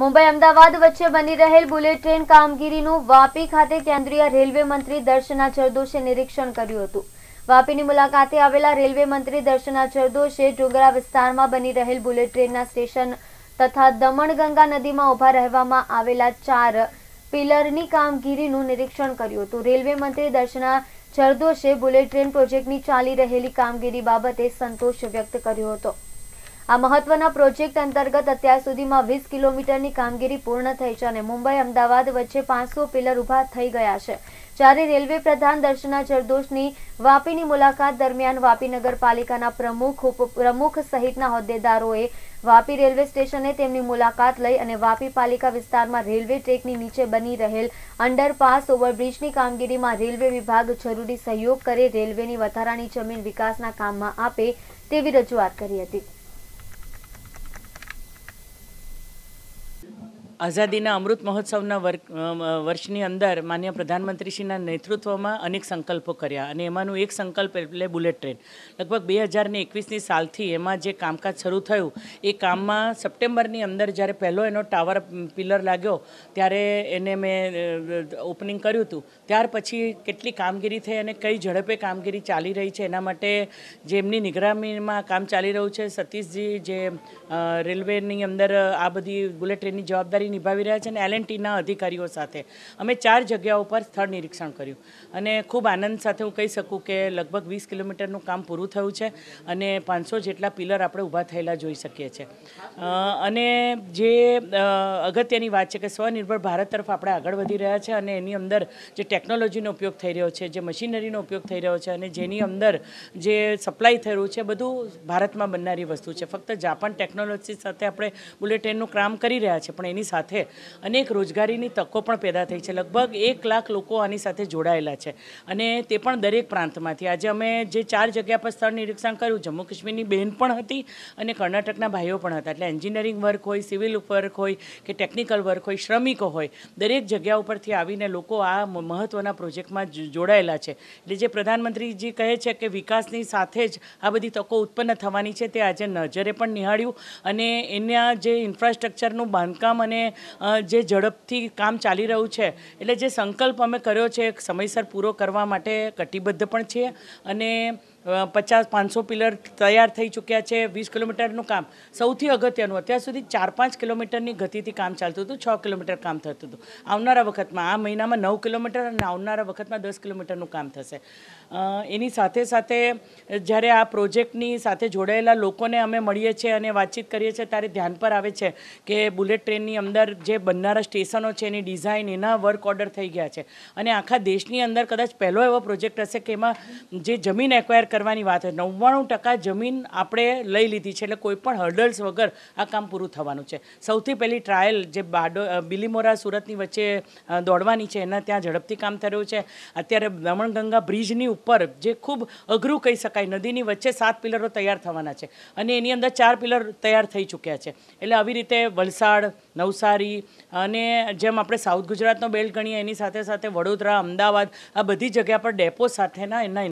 મુંબઈ અમદાવાદ વચ્ચે બની રહેલ બુલેટ ટ્રેન કામગીરીનું વાપી ખાતે કેન્દ્રીય રેલવે મંત્રી દર્શના જરદોશે નિરીક્ષણ કર્યું હતું વાપીની મુલાકાતે આવેલા રેલવે મંત્રી દર્શના જરદોશે ડુંગરા વિસ્તારમાં બની રહેલ બુલેટ ટ્રેનના સ્ટેશન તથા દમણગંગા નદીમાં ઊભા રહેવામાં આવેલા ચાર પિલરની કામગીરીનું નિરીક્ષણ કર્યું હતું રેલવે મંત્રી દર્શના જરદોશે બુલેટ ટ્રેન પ્રોજેક્ટની ચાલી રહેલી કામગીરી બાબતે સંતોષ વ્યક્ત કર્યો હતો આ મહત્વના પ્રોજેક્ટ અંતર્ગત અત્યાર સુધીમાં વીસ કિલોમીટરની કામગીરી પૂર્ણ થઈ છે અને મુંબઈ અમદાવાદ વચ્ચે પાંચસો પિલર ઉભા થઈ ગયા છે જ્યારે રેલવે પ્રધાન દર્શના જરદોશની વાપીની મુલાકાત દરમિયાન વાપી નગરપાલિકાના પ્રમુખ પ્રમુખ સહિતના હોદ્દેદારોએ વાપી રેલવે સ્ટેશને તેમની મુલાકાત લઈ અને વાપી પાલિકા વિસ્તારમાં રેલવે ટ્રેકની નીચે બની રહેલ અંડરપાસ ઓવરબ્રિજની કામગીરીમાં રેલવે વિભાગ જરૂરી સહયોગ કરે રેલવેની વધારાની જમીન વિકાસના કામમાં આપે તેવી રજૂઆત કરી હતી આઝાદીના અમૃત મહોત્સવના વર્ષની અંદર માન્ય પ્રધાનમંત્રીશ્રીના નેતૃત્વમાં અનેક સંકલ્પો કર્યા અને એમાંનું એક સંકલ્પ એટલે બુલેટ ટ્રેન લગભગ બે હજારને એકવીસની સાલથી એમાં જે કામકાજ શરૂ થયું એ કામમાં સપ્ટેમ્બરની અંદર જ્યારે પહેલો એનો ટાવર પિલર લાગ્યો ત્યારે એને મેં ઓપનિંગ કર્યું હતું ત્યાર પછી કેટલી કામગીરી થઈ અને કઈ ઝડપે કામગીરી ચાલી રહી છે એના માટે જેમની નિગરામીમાં કામ ચાલી રહ્યું છે સતીશજી જે રેલવેની અંદર આ બધી બુલેટ ટ્રેનની જવાબદારી કામગીરી નિભાવી રહ્યા છે અને એલ એલએનટીના અધિકારીઓ સાથે અમે ચાર જગ્યાઓ પર સ્થળ નિરીક્ષણ કર્યું અને ખૂબ આનંદ સાથે હું કહી શકું કે લગભગ વીસ કિલોમીટરનું કામ પૂરું થયું છે અને પાંચસો જેટલા પિલર આપણે ઊભા થયેલા જોઈ શકીએ છીએ અને જે અગત્યની વાત છે કે સ્વનિર્ભર ભારત તરફ આપણે આગળ વધી રહ્યા છે અને એની અંદર જે ટેકનોલોજીનો ઉપયોગ થઈ રહ્યો છે જે મશીનરીનો ઉપયોગ થઈ રહ્યો છે અને જેની અંદર જે સપ્લાય થઈ રહ્યું છે બધું ભારતમાં બનનારી વસ્તુ છે ફક્ત જાપાન ટેકનોલોજી સાથે આપણે બુલેટ ટ્રેનનું કામ કરી રહ્યા છે પણ એની સાથે સાથે અનેક રોજગારીની તકો પણ પેદા થઈ છે લગભગ એક લાખ લોકો આની સાથે જોડાયેલા છે અને તે પણ દરેક પ્રાંતમાંથી આજે અમે જે ચાર જગ્યા પર સ્થળ નિરીક્ષણ કર્યું જમ્મુ કાશ્મીરની બહેન પણ હતી અને કર્ણાટકના ભાઈઓ પણ હતા એટલે એન્જિનિયરિંગ વર્ક હોય સિવિલ વર્ક હોય કે ટેકનિકલ વર્ક હોય શ્રમિકો હોય દરેક જગ્યા ઉપરથી આવીને લોકો આ મહત્ત્વના પ્રોજેક્ટમાં જોડાયેલા છે એટલે જે પ્રધાનમંત્રીજી કહે છે કે વિકાસની સાથે જ આ બધી તકો ઉત્પન્ન થવાની છે તે આજે નજરે પણ નિહાળ્યું અને એના જે ઇન્ફ્રાસ્ટ્રક્ચરનું બાંધકામ અને જે ઝડપથી કામ ચાલી રહ્યું છે એટલે જે સંકલ્પ અમે કર્યો છે સમયસર પૂરો કરવા માટે કટિબદ્ધ પણ છીએ અને પચાસ પાંચસો પિલર તૈયાર થઈ ચૂક્યા છે વીસ કિલોમીટરનું કામ સૌથી અગત્યનું અત્યાર સુધી ચાર પાંચ કિલોમીટરની ગતિથી કામ ચાલતું હતું છ કિલોમીટર કામ થતું હતું આવનારા વખતમાં આ મહિનામાં નવ કિલોમીટર અને આવનારા વખતમાં દસ કિલોમીટરનું કામ થશે એની સાથે સાથે જ્યારે આ પ્રોજેક્ટની સાથે જોડાયેલા લોકોને અમે મળીએ છીએ અને વાતચીત કરીએ છીએ ત્યારે ધ્યાન પર આવે છે કે બુલેટ ટ્રેનની અંદર જે બનનારા સ્ટેશનો છે એની ડિઝાઇન એના વર્ક ઓર્ડર થઈ ગયા છે અને આખા દેશની અંદર કદાચ પહેલો એવો પ્રોજેક્ટ હશે કે એમાં જે જમીન એક્વાયર કરવાની વાત છે નવ્વાણું ટકા જમીન આપણે લઈ લીધી છે એટલે કોઈ પણ હર્ડલ્સ વગર આ કામ પૂરું થવાનું છે સૌથી પહેલી ટ્રાયલ જે બાડો બિલીમોરા સુરતની વચ્ચે દોડવાની છે એના ત્યાં ઝડપથી કામ થયું છે અત્યારે દમણગંગા બ્રિજની ઉપર જે ખૂબ અઘરું કહી શકાય નદીની વચ્ચે સાત પિલરો તૈયાર થવાના છે અને એની અંદર ચાર પિલર તૈયાર થઈ ચૂક્યા છે એટલે આવી રીતે વલસાડ નવસારી અને જેમ આપણે સાઉથ ગુજરાતનો બેલ્ટ ગણીએ એની સાથે સાથે વડોદરા અમદાવાદ આ બધી જગ્યા પર ડેપો સાથેના એના